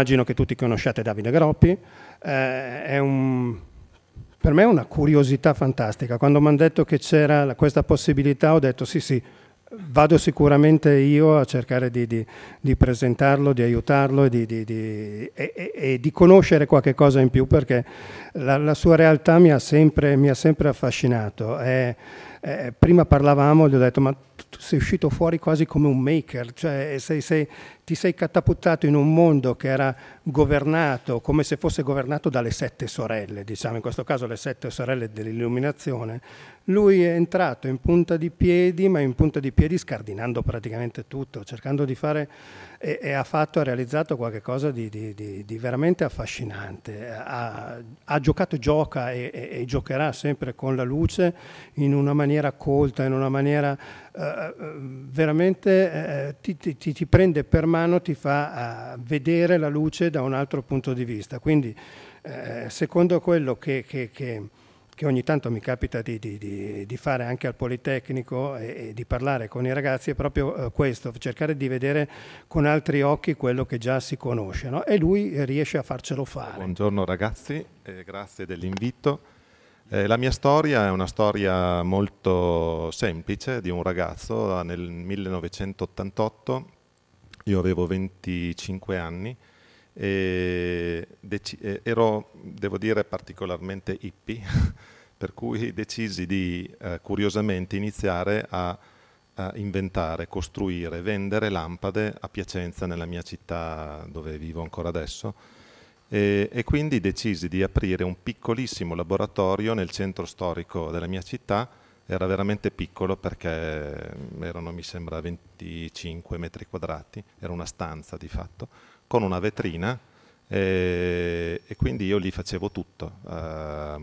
immagino che tutti conosciate Davide Groppi, eh, un, per me è una curiosità fantastica. Quando mi hanno detto che c'era questa possibilità ho detto sì sì, vado sicuramente io a cercare di, di, di presentarlo, di aiutarlo di, e, e, e, di conoscere qualche cosa in più perché la, la sua realtà mi ha sempre, mi ha sempre affascinato. E, prima parlavamo, gli ho detto ma sei uscito fuori quasi come un maker, cioè sei, sei, ti sei catapultato in un mondo che era governato come se fosse governato dalle sette sorelle, diciamo in questo caso le sette sorelle dell'illuminazione. Lui è entrato in punta di piedi, ma in punta di piedi scardinando praticamente tutto, cercando di fare e, e ha fatto, ha realizzato qualcosa di, di, di, di veramente affascinante. Ha, ha, giocato, gioca e, e, e giocherà sempre con la luce in una maniera colta, in una maniera eh, eh, veramente eh, ti, ti, ti, prende per mano, ti fa eh, vedere la luce da un altro punto di vista. Quindi secondo quello che, che, che che ogni tanto mi capita di, di, di fare anche al Politecnico e, e, di parlare con i ragazzi è proprio eh, questo, cercare di vedere con altri occhi quello che già si conosce no? e lui riesce a farcelo fare. Buongiorno ragazzi, eh, grazie dell'invito. Eh, la mia storia è una storia molto semplice di un ragazzo. Eh, nel 1988 io avevo 25 anni e ero, devo dire, particolarmente hippie, per cui decisi di eh, curiosamente iniziare a, a inventare, costruire, vendere lampade a Piacenza, nella mia città dove vivo ancora adesso e, eh, e quindi decisi di aprire un piccolissimo laboratorio nel centro storico della mia città, era veramente piccolo perché mm, erano mi sembra 25 metri quadrati, era una stanza di fatto, con una vetrina e, eh, e quindi io lì facevo tutto, uh,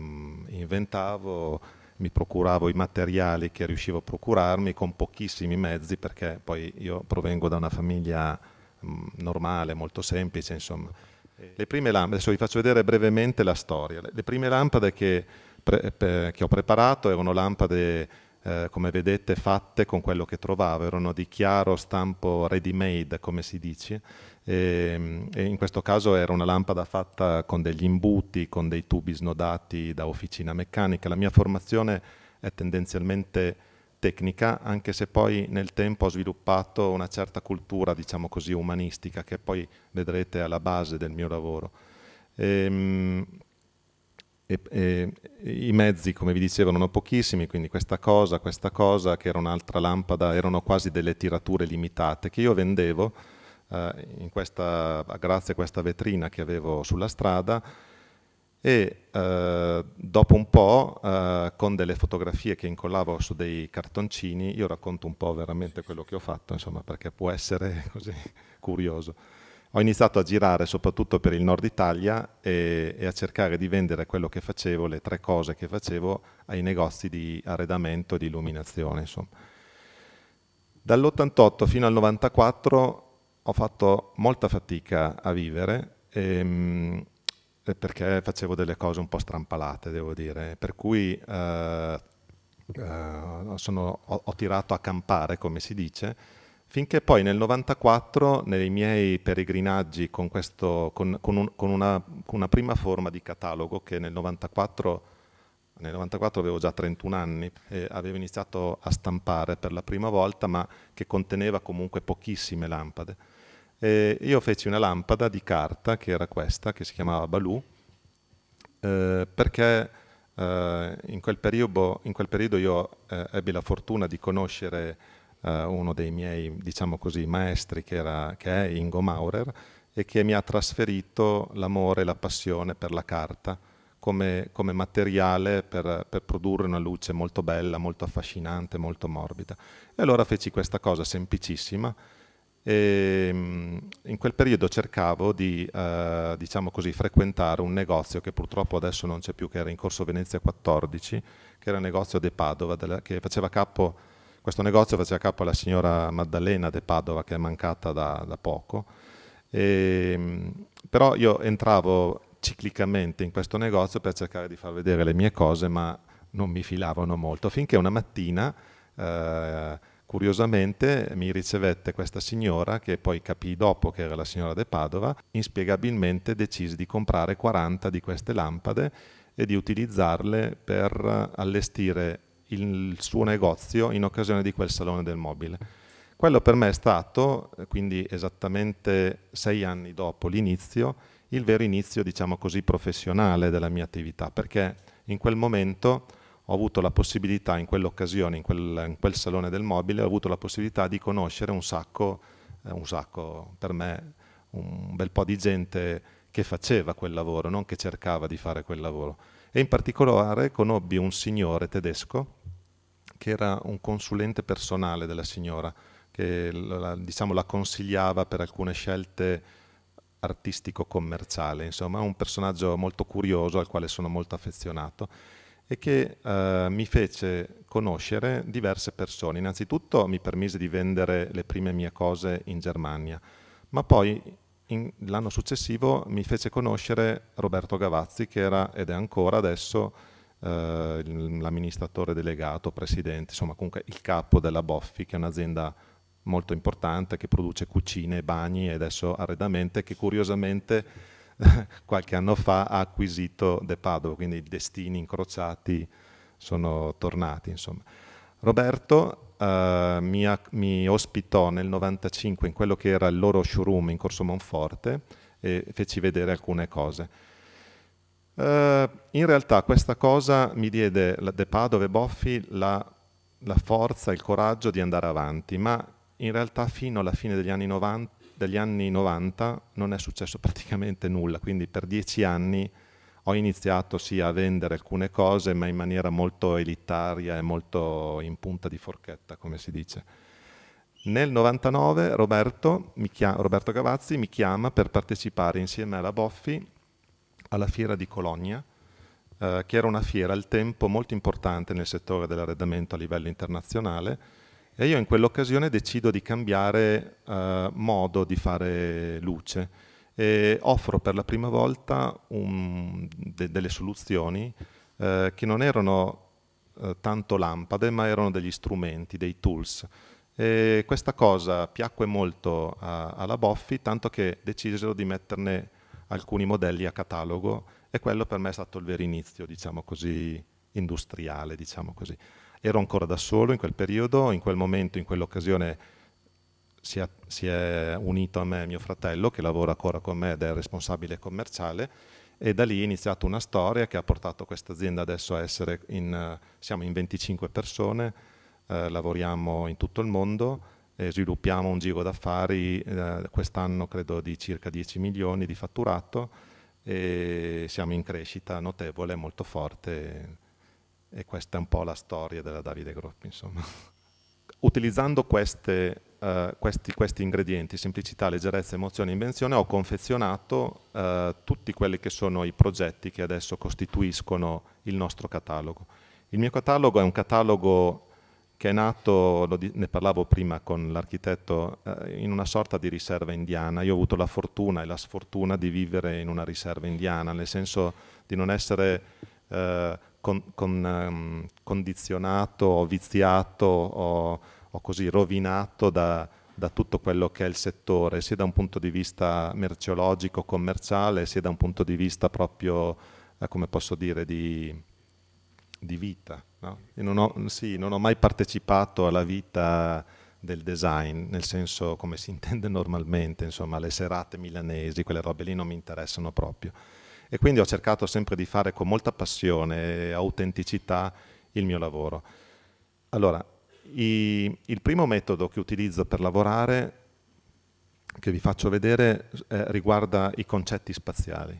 inventavo, mi procuravo i materiali che riuscivo a procurarmi con pochissimi mezzi perché poi io provengo da una famiglia mm, normale, molto semplice, insomma eh. Le prime lampade, adesso vi faccio vedere brevemente la storia. Le prime lampade che, pre, pre, che ho preparato erano lampade, eh, come vedete, fatte con quello che trovavo, erano di chiaro stampo ready-made, come si dice, e, ehm, e in questo caso era una lampada fatta con degli imbuti, con dei tubi snodati da officina meccanica. La mia formazione è tendenzialmente tecnica, anche se poi nel tempo ho sviluppato una certa cultura, diciamo così, umanistica, che poi vedrete alla base del mio lavoro. E, ehm, e, e, I mezzi, come vi dicevo, erano pochissimi, quindi questa cosa, questa cosa, che era un'altra lampada, erano quasi delle tirature limitate che io vendevo eh, questa, grazie a questa vetrina che avevo sulla strada e eh, dopo un po', eh, con delle fotografie che incollavo su dei cartoncini, io racconto un po' veramente quello che ho fatto, insomma, perché può essere così curioso. Ho iniziato a girare soprattutto per il nord Italia e, e a cercare di vendere quello che facevo, le tre cose che facevo, ai negozi di arredamento e di illuminazione. Insomma. Dall'88 fino al 94 ho fatto molta fatica a vivere. E, ehm, perché facevo delle cose un po' strampalate, devo dire, per cui eh, eh, sono, ho, ho, tirato a campare, come si dice, finché poi nel 94, nei miei peregrinaggi con, questo, con, con, un, con una, una, prima forma di catalogo, che nel 94, nel 94 avevo già 31 anni, e avevo iniziato a stampare per la prima volta, ma che conteneva comunque pochissime lampade, eh, io feci una lampada di carta, che era questa, che si chiamava Balù, eh, perché eh, in, quel periodo, in, quel periodo, io eh, ebbi la fortuna di conoscere eh, uno dei miei, diciamo così, maestri, che, era, che, è Ingo Maurer, e che mi ha trasferito l'amore e la passione per la carta come, come materiale per, per produrre una luce molto bella, molto affascinante, molto morbida. E allora feci questa cosa semplicissima, e ehm, in quel periodo cercavo di eh, diciamo così, frequentare un negozio che purtroppo adesso non c'è più, che era in corso Venezia 14, che era il negozio De Padova, che faceva capo, questo negozio faceva capo alla signora Maddalena De Padova, che è mancata da, da poco. E, ehm, però io entravo ciclicamente in questo negozio per cercare di far vedere le mie cose, ma non mi filavano molto, finché una mattina... Eh, Curiosamente mi ricevette questa signora, che poi capii dopo che era la signora De Padova, inspiegabilmente decise di comprare 40 di queste lampade e di utilizzarle per allestire il suo negozio in occasione di quel salone del mobile. Quello per me è stato, quindi esattamente sei anni dopo l'inizio, il vero inizio, diciamo così, professionale della mia attività, perché in quel momento ho avuto la possibilità in quell'occasione, in, quel, in quel, salone del mobile, ho avuto la possibilità di conoscere un sacco, eh, un sacco, per me un bel po' di gente che faceva quel lavoro, non che cercava di fare quel lavoro. E in particolare conobbi un signore tedesco che era un consulente personale della signora, che la, diciamo, la consigliava per alcune scelte artistico-commerciali, insomma un personaggio molto curioso al quale sono molto affezionato e che eh, mi fece conoscere diverse persone. Innanzitutto mi permise di vendere le prime mie cose in Germania, ma poi l'anno successivo mi fece conoscere Roberto Gavazzi, che era ed è ancora adesso eh, l'amministratore delegato, presidente, insomma comunque il capo della Boffi, che è un'azienda molto importante che produce cucine, bagni e adesso arredamente, che curiosamente qualche anno fa ha acquisito De Padova, quindi i destini incrociati sono tornati. Insomma. Roberto eh, mi, mi, ospitò nel 1995 in quello che era il loro showroom in Corso Monforte e feci vedere alcune cose. Eh, in realtà questa cosa mi diede De Padova e Boffi la, la forza, il coraggio di andare avanti, ma in realtà fino alla fine degli anni 90 dagli anni 90 non è successo praticamente nulla, quindi per dieci anni ho iniziato sì a vendere alcune cose, ma in maniera molto elitaria e molto in punta di forchetta, come si dice. Nel 99 Roberto, chiama, Roberto Gavazzi mi chiama per partecipare insieme alla Boffi alla fiera di Cologna, eh, che era una fiera al tempo molto importante nel settore dell'arredamento a livello internazionale, e io in quell'occasione decido di cambiare eh, modo di fare luce e offro per la prima volta un, de, delle soluzioni eh, che non erano eh, tanto lampade, ma erano degli strumenti, dei tools. E questa cosa piacque molto a, alla Boffi, tanto che decisero di metterne alcuni modelli a catalogo e quello per me è stato il vero inizio, diciamo così, industriale, diciamo così. Ero ancora da solo in quel periodo, in quel momento, in quell'occasione si è, si è unito a me mio fratello che lavora ancora con me ed è responsabile commerciale e da lì è iniziata una storia che ha portato questa azienda adesso a essere in, siamo in 25 persone, eh, lavoriamo in tutto il mondo e sviluppiamo un giro d'affari eh, quest'anno credo di circa 10 milioni di fatturato e siamo in crescita notevole, molto forte e questa è un po' la storia della Davide Groppi, insomma. Utilizzando queste, uh, questi, questi, ingredienti, semplicità, leggerezza, emozione e invenzione, ho confezionato uh, tutti quelli che sono i progetti che adesso costituiscono il nostro catalogo. Il mio catalogo è un catalogo che è nato, ne parlavo prima con l'architetto, eh, in una sorta di riserva indiana. Io ho avuto la fortuna e la sfortuna di vivere in una riserva indiana, nel senso di non essere eh, con, con, um, condizionato o viziato o, o così rovinato da, da tutto quello che è il settore, sia da un punto di vista merceologico, commerciale, sia da un punto di vista proprio, eh, come posso dire, di, di vita. No? Non, ho, sì, non, ho, mai partecipato alla vita del design, nel senso come si intende normalmente, insomma, le serate milanesi, quelle robe lì non mi interessano proprio e quindi ho cercato sempre di fare con molta passione e autenticità il mio lavoro. Allora, i, il primo metodo che utilizzo per lavorare, che vi faccio vedere, eh, riguarda i concetti spaziali.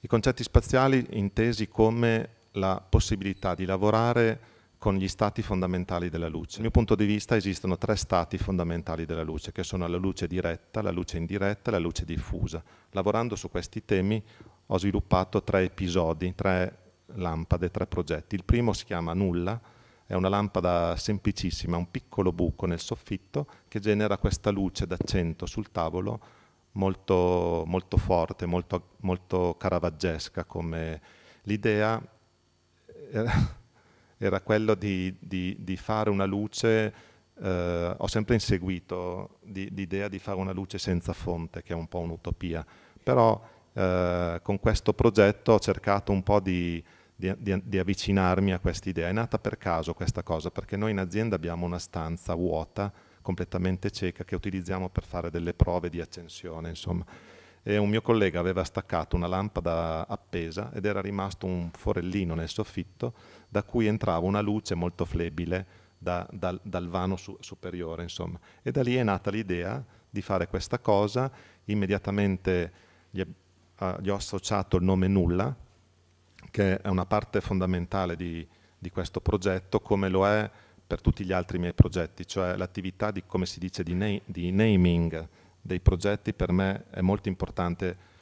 I concetti spaziali intesi come la possibilità di lavorare con gli stati fondamentali della luce. Dal mio punto di vista esistono tre stati fondamentali della luce, che sono la luce diretta, la luce indiretta e la luce diffusa. Lavorando su questi temi ho sviluppato tre episodi, tre lampade, tre progetti. Il primo si chiama Nulla, è una lampada semplicissima, un piccolo buco nel soffitto che genera questa luce d'accento sul tavolo molto, molto forte, molto, molto caravaggesca. Come... L'idea era, era quella di, di, di, fare una luce, eh, ho sempre inseguito l'idea di, di fare una luce senza fonte, che è un po' un'utopia, però eh, con questo progetto ho cercato un po' di, di, di, di avvicinarmi a questa idea. È nata per caso questa cosa, perché noi in azienda abbiamo una stanza vuota, completamente cieca, che utilizziamo per fare delle prove di accensione, insomma. E un mio collega aveva staccato una lampada appesa ed era rimasto un forellino nel soffitto da cui entrava una luce molto flebile da, dal, dal, vano su, superiore, insomma. E da lì è nata l'idea di fare questa cosa, immediatamente gli, gli ho associato il nome Nulla, che è una parte fondamentale di, di questo progetto, come lo è per tutti gli altri miei progetti, cioè l'attività di, come si dice, di, na di, naming dei progetti per me è molto importante.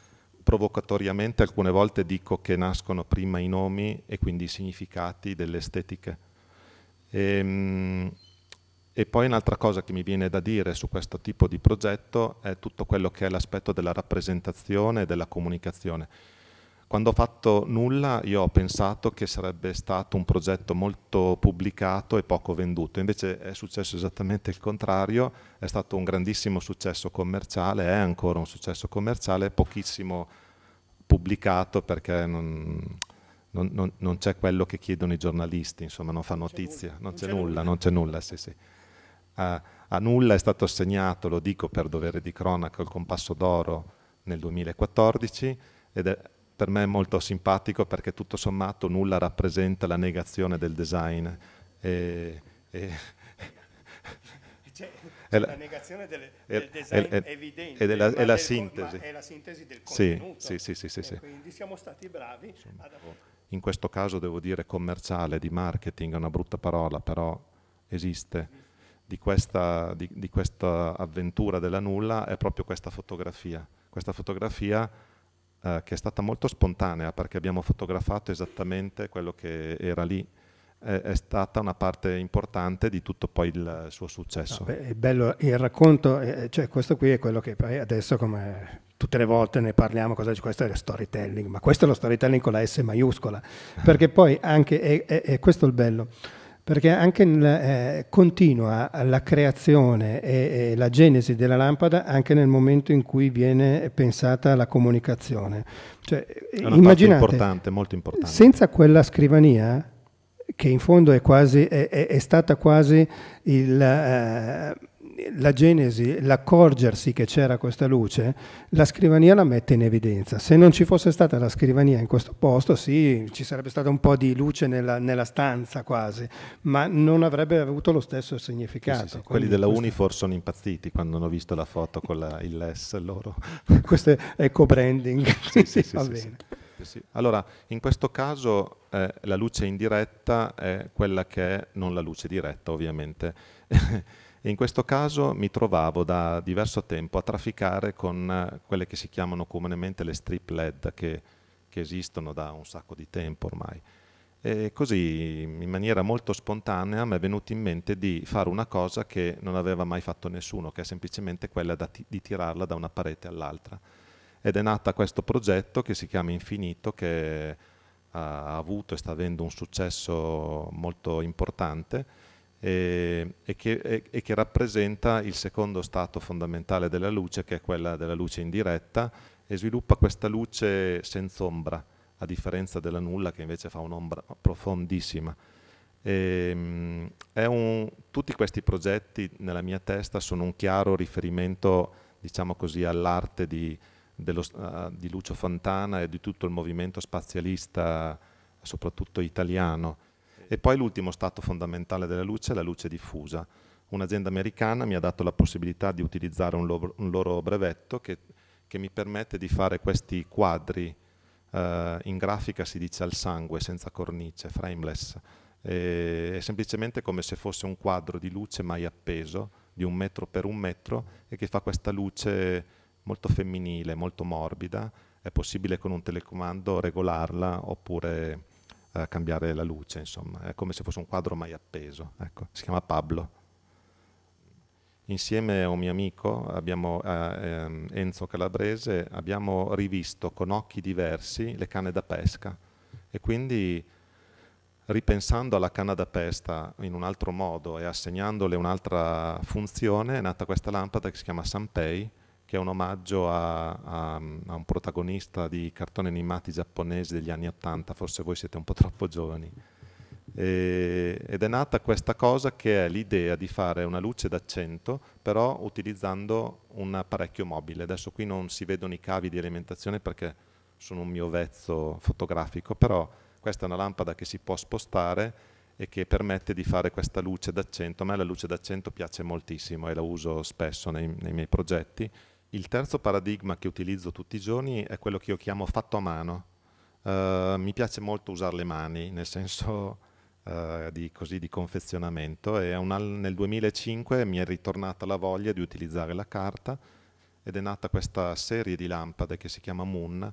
Provocatoriamente alcune volte dico che nascono prima i nomi e quindi i significati delle estetiche. E, ehm, e poi un'altra cosa che mi viene da dire su questo tipo di progetto è tutto quello che è l'aspetto della rappresentazione e della comunicazione. Quando ho fatto nulla io ho pensato che sarebbe stato un progetto molto pubblicato e poco venduto, invece è successo esattamente il contrario, è stato un grandissimo successo commerciale, è ancora un successo commerciale, pochissimo pubblicato perché non, non, non, non c'è quello che chiedono i giornalisti, insomma non fa notizia, non c'è nulla, non c'è nulla, sì sì a, a nulla è stato assegnato, lo dico per dovere di cronaca, il compasso d'oro nel 2014 ed è per me molto simpatico perché tutto sommato nulla rappresenta la negazione del design. E, e è la, la negazione delle, del design è, è, evidente è, della, è la, del, sintesi. è la sintesi del contenuto sì, sì, sì, sì, sì quindi siamo stati bravi Insomma, ad... in questo caso devo dire commerciale di marketing è una brutta parola però esiste di questa, di, di questa avventura della nulla è proprio questa fotografia. Questa fotografia eh, che è stata molto spontanea perché abbiamo fotografato esattamente quello che era lì è stata una parte importante di tutto poi il suo successo. Ah, è bello il racconto, eh, cioè questo qui è quello che adesso come tutte le volte ne parliamo, cosa, questo è lo storytelling, ma questo è lo storytelling con la S maiuscola, perché poi anche è, è, è questo il bello perché anche nel, eh, continua la creazione e, e, la genesi della lampada anche nel momento in cui viene pensata la comunicazione. Cioè, è una immaginate, importante, molto importante. Senza quella scrivania, che in fondo è, quasi, è, è stata quasi il... Eh, la Genesi, l'accorgersi che c'era questa luce, la scrivania la mette in evidenza. Se non ci fosse stata la scrivania in questo posto, sì, ci sarebbe stata un po' di luce nella, nella stanza quasi, ma non avrebbe avuto lo stesso significato. Sì, sì, sì. Quelli della questo... Unifor sono impazziti quando hanno visto la foto con la, il LES loro. questo è co-branding. Allora, in questo caso eh, la luce indiretta è quella che è non la luce diretta, ovviamente. E in questo caso mi trovavo da diverso tempo a trafficare con eh, quelle che si chiamano comunemente le strip LED, che, che esistono da un sacco di tempo ormai. E così, in maniera molto spontanea, mi è venuto in mente di fare una cosa che non aveva mai fatto nessuno, che è semplicemente quella di tirarla da una parete all'altra. Ed è nata questo progetto che si chiama Infinito, che eh, ha avuto e sta avendo un successo molto importante e, eh, e, che, e, e, che, rappresenta il secondo stato fondamentale della luce, che è quella della luce indiretta, e sviluppa questa luce senza ombra, a differenza della nulla che invece fa un'ombra profondissima. Ehm, un, tutti questi progetti nella mia testa sono un chiaro riferimento, diciamo così, all'arte di, dello, uh, di Lucio Fontana e di tutto il movimento spazialista, soprattutto italiano. E poi l'ultimo stato fondamentale della luce è la luce diffusa. Un'azienda americana mi ha dato la possibilità di utilizzare un loro, un loro brevetto che, che, mi permette di fare questi quadri, eh, in grafica si dice al sangue, senza cornice, frameless. E, è semplicemente come se fosse un quadro di luce mai appeso, di un metro per un metro, e che fa questa luce molto femminile, molto morbida, è possibile con un telecomando regolarla oppure eh, cambiare la luce, insomma, è come se fosse un quadro mai appeso. Ecco. Si chiama Pablo. Insieme a un mio amico, abbiamo, eh, ehm, Enzo Calabrese, abbiamo rivisto con occhi diversi le canne da pesca e quindi ripensando alla canna da pesca in un altro modo e assegnandole un'altra funzione è nata questa lampada che si chiama Sanpei, che è un omaggio a, a, a, un protagonista di cartoni animati giapponesi degli anni 80, forse voi siete un po' troppo giovani. E, ed è nata questa cosa che è l'idea di fare una luce d'accento, però utilizzando un apparecchio mobile. Adesso qui non si vedono i cavi di alimentazione perché sono un mio vezzo fotografico, però questa è una lampada che si può spostare e che permette di fare questa luce d'accento. A me la luce d'accento piace moltissimo e la uso spesso nei, nei miei progetti il terzo paradigma che utilizzo tutti i giorni è quello che io chiamo fatto a mano. Uh, mi piace molto usare le mani, nel senso uh, di, così, di, confezionamento, e una, nel 2005 mi è ritornata la voglia di utilizzare la carta ed è nata questa serie di lampade che si chiama Moon,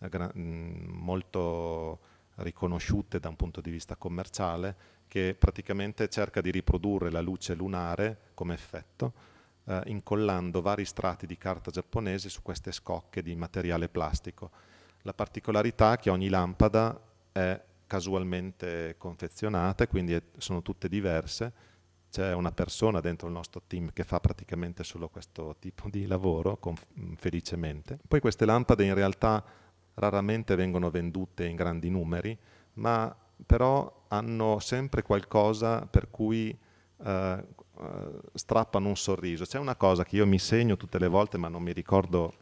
eh, mm, molto riconosciute da un punto di vista commerciale, che praticamente cerca di riprodurre la luce lunare come effetto eh, incollando vari strati di carta giapponese su queste scocche di materiale plastico. La particolarità è che ogni lampada è casualmente confezionata, quindi sono tutte diverse, c'è una persona dentro il nostro team che fa praticamente solo questo tipo di lavoro, con, mm, felicemente. Poi queste lampade in realtà raramente vengono vendute in grandi numeri, ma però hanno sempre qualcosa per cui eh, eh, strappano un sorriso. C'è una cosa che io mi segno tutte le volte ma non mi ricordo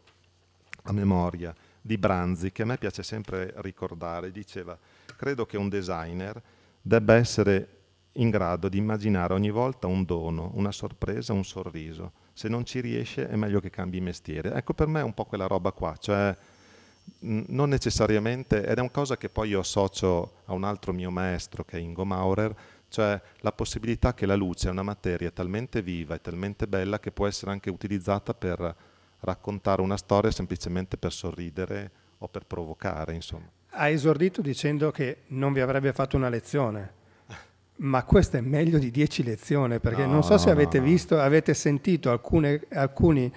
a memoria, di Branzi, che a me piace sempre ricordare, diceva, credo che un designer debba essere in grado di immaginare ogni volta un dono, una sorpresa, un sorriso. Se non ci riesce è meglio che cambi mestiere. Ecco, per me è un po' quella roba qua, cioè non necessariamente, ed è una cosa che poi io associo a un altro mio maestro che è Ingo Maurer, cioè la possibilità che la luce è una materia talmente viva e talmente bella che può essere anche utilizzata per raccontare una storia semplicemente per sorridere o per provocare, insomma. Ha esordito dicendo che non vi avrebbe fatto una lezione, ma questa è meglio di dieci lezioni, perché no, non so se avete no. visto, avete sentito alcune, alcuni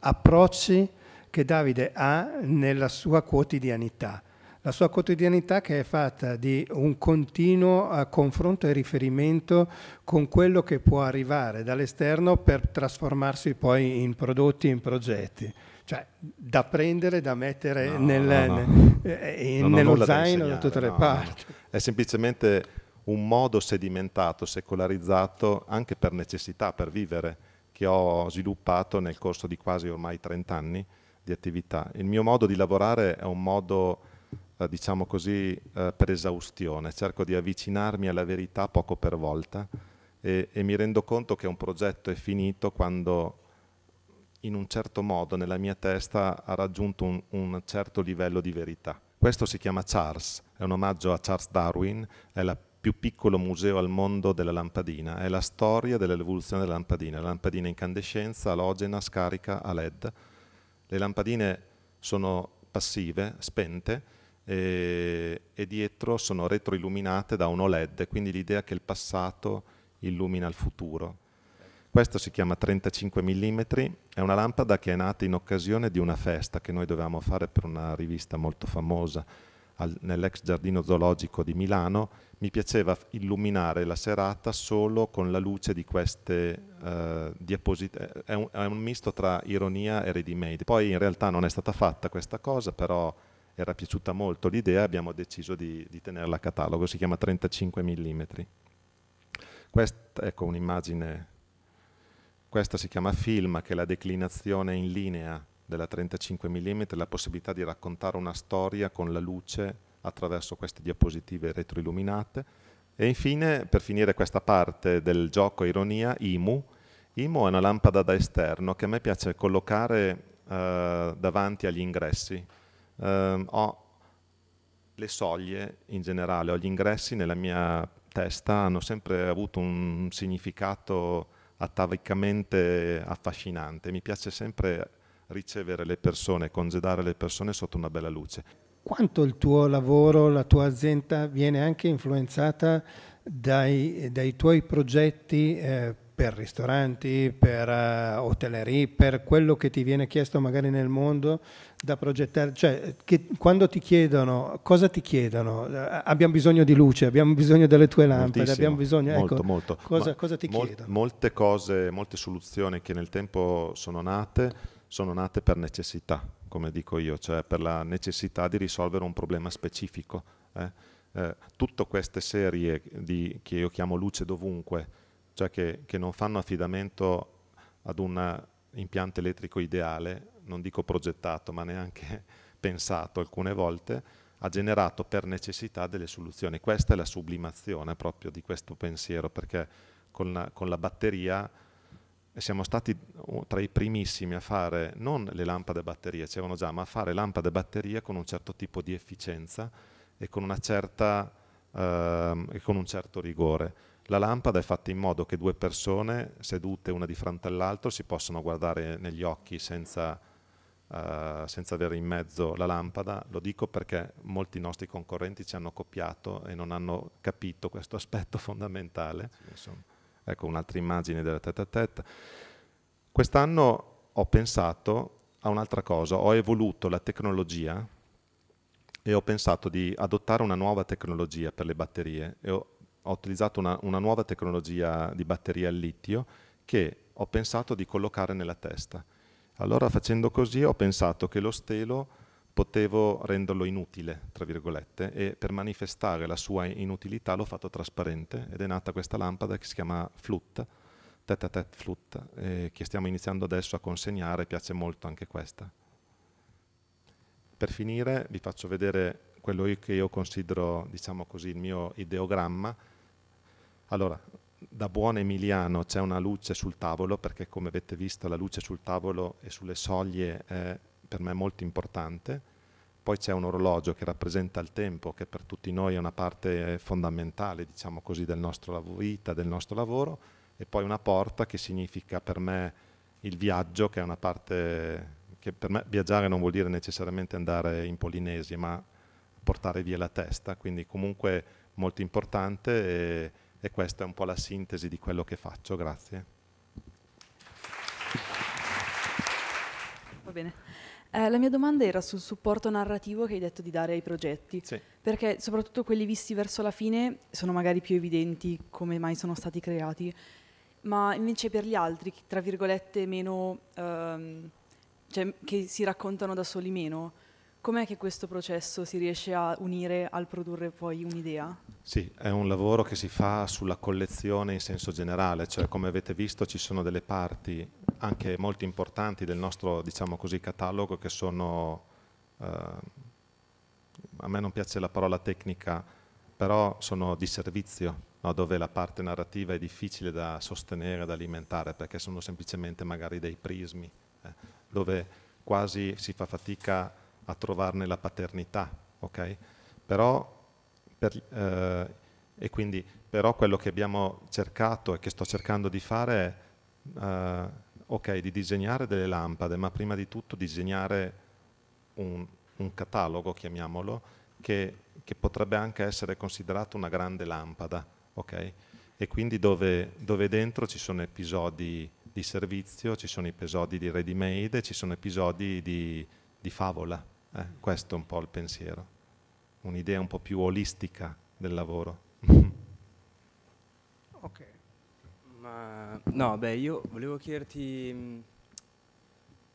approcci che Davide ha nella sua quotidianità la sua quotidianità che è fatta di un continuo eh, confronto e riferimento con quello che può arrivare dall'esterno per trasformarsi poi in prodotti, in progetti. Cioè, da prendere, da mettere no, nel, no, no. Eh, eh nello zaino da, da, tutte le parti. È semplicemente un modo sedimentato, secolarizzato, anche per necessità, per vivere, che ho sviluppato nel corso di quasi ormai 30 anni di attività. Il mio modo di lavorare è un modo eh, diciamo così, eh, per esaustione, cerco di avvicinarmi alla verità poco per volta e, e mi rendo conto che un progetto è finito quando in un certo modo nella mia testa ha raggiunto un, un, certo livello di verità. Questo si chiama Charles, è un omaggio a Charles Darwin, è il più piccolo museo al mondo della lampadina, è la storia dell'evoluzione della lampadina, la lampadina incandescenza, alogena, scarica, a LED. Le lampadine sono passive, spente, e, eh, e dietro sono retroilluminate da un OLED, quindi l'idea che il passato illumina il futuro. Questo si chiama 35 mm, è una lampada che è nata in occasione di una festa che noi dovevamo fare per una rivista molto famosa al, nell'ex giardino zoologico di Milano. Mi piaceva illuminare la serata solo con la luce di queste uh, eh, diapositive. È un, è un misto tra ironia e ready made. Poi in realtà non è stata fatta questa cosa, però era piaciuta molto l'idea abbiamo deciso di, di, tenerla a catalogo, si chiama 35 mm. Questa, ecco un'immagine, questa si chiama film, che è la declinazione in linea della 35 mm, la possibilità di raccontare una storia con la luce attraverso queste diapositive retroilluminate. E infine, per finire questa parte del gioco ironia, IMU. IMU è una lampada da esterno che a me piace collocare eh, davanti agli ingressi eh, ho le soglie in generale, ho gli ingressi nella mia testa hanno sempre avuto un significato atavicamente affascinante. Mi piace sempre ricevere le persone, congedare le persone sotto una bella luce. Quanto il tuo lavoro, la tua azienda viene anche influenzata dai, dai tuoi progetti eh, per ristoranti, per uh, hotellerie, per quello che ti viene chiesto magari nel mondo da progettare, cioè che, quando ti chiedono cosa ti chiedono, eh, abbiamo bisogno di luce, abbiamo bisogno delle tue lampade, Moltissimo. abbiamo bisogno, molto, ecco, molto. Cosa, cosa ti mol- chiedono? Molte cose, molte soluzioni che nel tempo sono nate, sono nate per necessità, come dico io, cioè per la necessità di risolvere un problema specifico. Eh? Eh, tutte queste serie di, che io chiamo luce dovunque, cioè che, che non fanno affidamento ad un impianto elettrico ideale, non dico progettato, ma neanche pensato alcune volte, ha generato per necessità delle soluzioni. Questa è la sublimazione proprio di questo pensiero, perché con la, con la batteria siamo stati tra i primissimi a fare non le lampade a batteria, c'erano già, ma a fare lampade a batteria con un certo tipo di efficienza e con, certa, eh, e con un certo rigore. La lampada è fatta in modo che due persone sedute una di fronte all'altro si possano guardare negli occhi senza, uh, senza, avere in mezzo la lampada. Lo dico perché molti nostri concorrenti ci hanno copiato e non hanno capito questo aspetto fondamentale. Sì, ecco un'altra immagine della tetta a tetta. Quest'anno ho pensato a un'altra cosa, ho evoluto la tecnologia e ho pensato di adottare una nuova tecnologia per le batterie e ho ho utilizzato una, una nuova tecnologia di batteria al litio che ho pensato di collocare nella testa. Allora facendo così ho pensato che lo stelo potevo renderlo inutile, tra virgolette, e per manifestare la sua inutilità l'ho fatto trasparente ed è nata questa lampada che si chiama Flut, Tet a Tet Flut, eh, che stiamo iniziando adesso a consegnare, piace molto anche questa. Per finire vi faccio vedere quello che io considero, diciamo così, il mio ideogramma, allora, da buon emiliano c'è una luce sul tavolo, perché come avete visto la luce sul tavolo e sulle soglie è per me molto importante, poi c'è un orologio che rappresenta il tempo, che per tutti noi è una parte fondamentale, diciamo così, del nostro vita, del nostro lavoro, e poi una porta che significa per me il viaggio, che è una parte che per me viaggiare non vuol dire necessariamente andare in Polinesia, ma portare via la testa, quindi comunque molto importante. E questa è un po' la sintesi di quello che faccio. Grazie. Va bene. Eh, la mia domanda era sul supporto narrativo che hai detto di dare ai progetti, sì. perché soprattutto quelli visti verso la fine sono magari più evidenti come mai sono stati creati, ma invece per gli altri, tra virgolette, meno, ehm, cioè, che si raccontano da soli meno, Com'è che questo processo si riesce a unire al produrre poi un'idea? Sì, è un lavoro che si fa sulla collezione in senso generale, cioè come avete visto ci sono delle parti anche molto importanti del nostro diciamo così, catalogo che sono, eh, a me non piace la parola tecnica, però sono di servizio, no? dove la parte narrativa è difficile da sostenere, da alimentare, perché sono semplicemente magari dei prismi, eh, dove quasi si fa fatica a a trovarne la paternità, ok? Però, per, eh, e quindi, però quello che abbiamo cercato e che sto cercando di fare è, eh, ok, di disegnare delle lampade, ma prima di tutto disegnare un, un catalogo, chiamiamolo, che, che, potrebbe anche essere considerato una grande lampada, ok? E quindi dove, dove dentro ci sono episodi di servizio, ci sono episodi di ready made, ci sono episodi di, di favola. Eh, questo è un po' il pensiero, un'idea un po' più olistica del lavoro. ok, ma no, beh, io volevo chiederti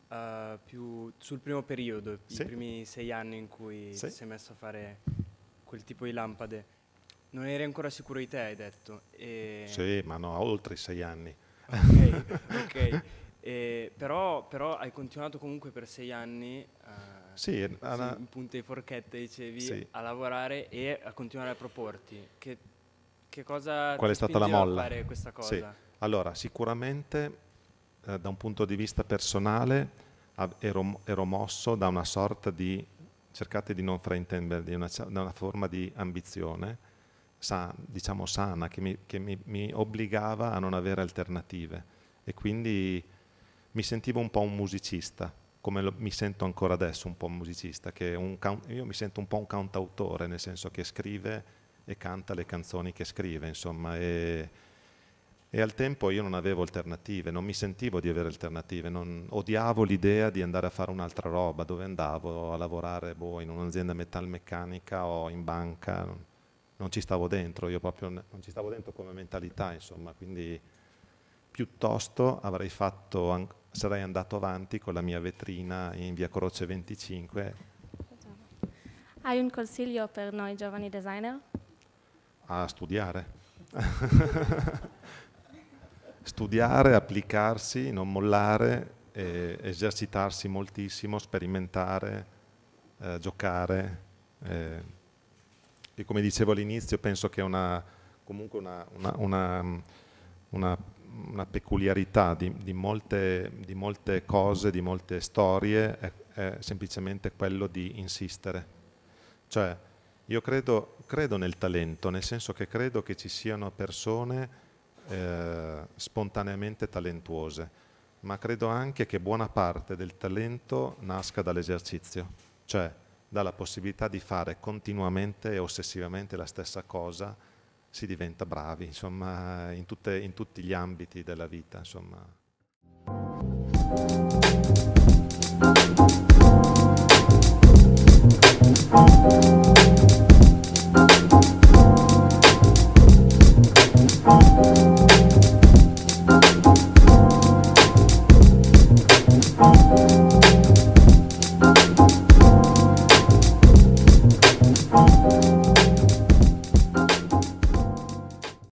uh, più sul primo periodo, sì? i primi sei anni in cui sì? ti sei messo a fare quel tipo di lampade. Non eri ancora sicuro di te, hai detto. E... Sì, ma no, oltre i sei anni. Ok, ok. Eh, però, però, hai continuato comunque per sei anni eh, a, sì, alla, punte di forchetta, dicevi, sì. a lavorare e a continuare a proporti. Che, che cosa Qual è stata la molla? Sì. Allora, sicuramente eh, da un punto di vista personale ero, ero, mosso da una sorta di, cercate di non fraintendere, di una, da una forma di ambizione, sa, diciamo sana, che, mi, che mi, mi obbligava a non avere alternative. E quindi mi sentivo un po' un musicista, come lo, mi sento ancora adesso un po' un musicista, che un, io mi sento un po' un cantautore, nel senso che scrive e canta le canzoni che scrive, insomma, e, e al tempo io non avevo alternative, non mi sentivo di avere alternative, non, odiavo l'idea di andare a fare un'altra roba, dove andavo a lavorare boh, in un'azienda metalmeccanica o in banca, non, non, ci stavo dentro, io proprio non ci stavo dentro come mentalità, insomma, quindi piuttosto avrei fatto sarei andato avanti con la mia vetrina in via Croce 25. Hai un consiglio per noi giovani designer? A studiare. studiare, applicarsi, non mollare, esercitarsi moltissimo, sperimentare, eh, giocare. Eh. E come dicevo all'inizio, penso che una, comunque una, una, una una peculiarità di, di, molte, di, molte, cose, di molte storie, è, è, semplicemente quello di insistere. Cioè, io credo, credo, nel talento, nel senso che credo che ci siano persone eh, spontaneamente talentuose, ma credo anche che buona parte del talento nasca dall'esercizio, cioè dalla possibilità di fare continuamente e ossessivamente la stessa cosa si diventa bravi, insomma, in, tutte, in tutti gli ambiti della vita. Insomma.